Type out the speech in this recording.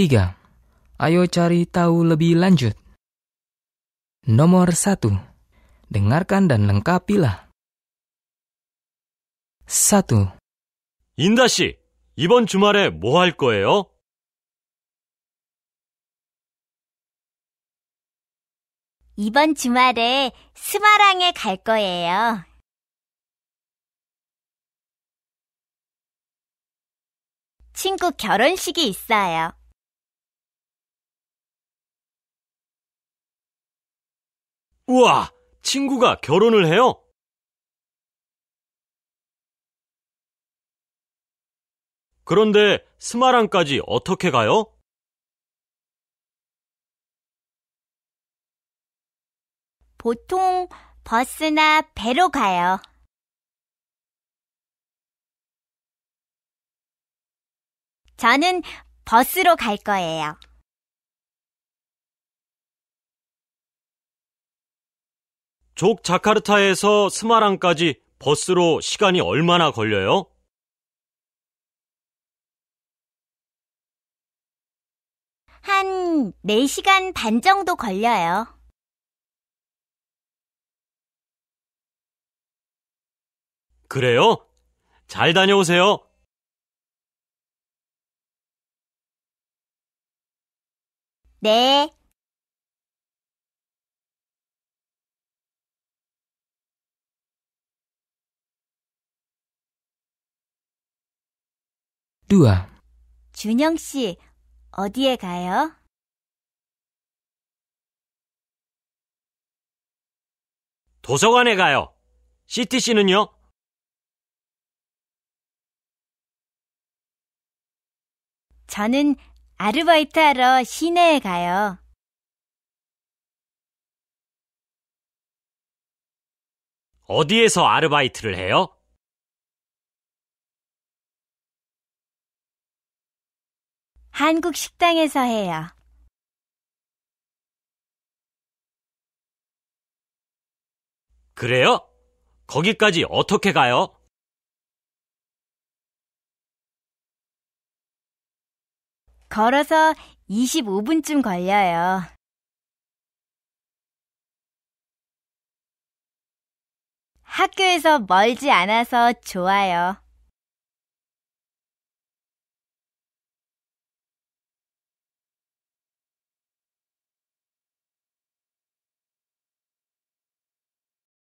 3. Ayo cari tahu lebih lanjut. Nomor 1. Dengarkan dan lengkapilah. 1. 인다 씨, 이번 주말에 뭐 할 거예요? 이번 주말에 스마랑에 갈 거예요. '친구 결혼식이 있어요. 우와! 친구가 결혼을 해요? 그런데 스마랑까지 어떻게 가요? 보통 버스나 배로 가요. 저는 버스로 갈 거예요. 족 자카르타에서 스마랑까지 버스로 시간이 얼마나 걸려요? 한 4시간 반 정도 걸려요. 그래요? 잘 다녀오세요. 네. 2. 준영 씨, 어디에 가요? 도서관에 가요. 시티 씨는요 저는 아르바이트 하러 시내에 가요. 어디에서 아르바이트를 해요? 한국 식당에서 해요. 그래요? 거기까지 어떻게 가요? 걸어서 25분쯤 걸려요. 학교에서 멀지 않아서 좋아요.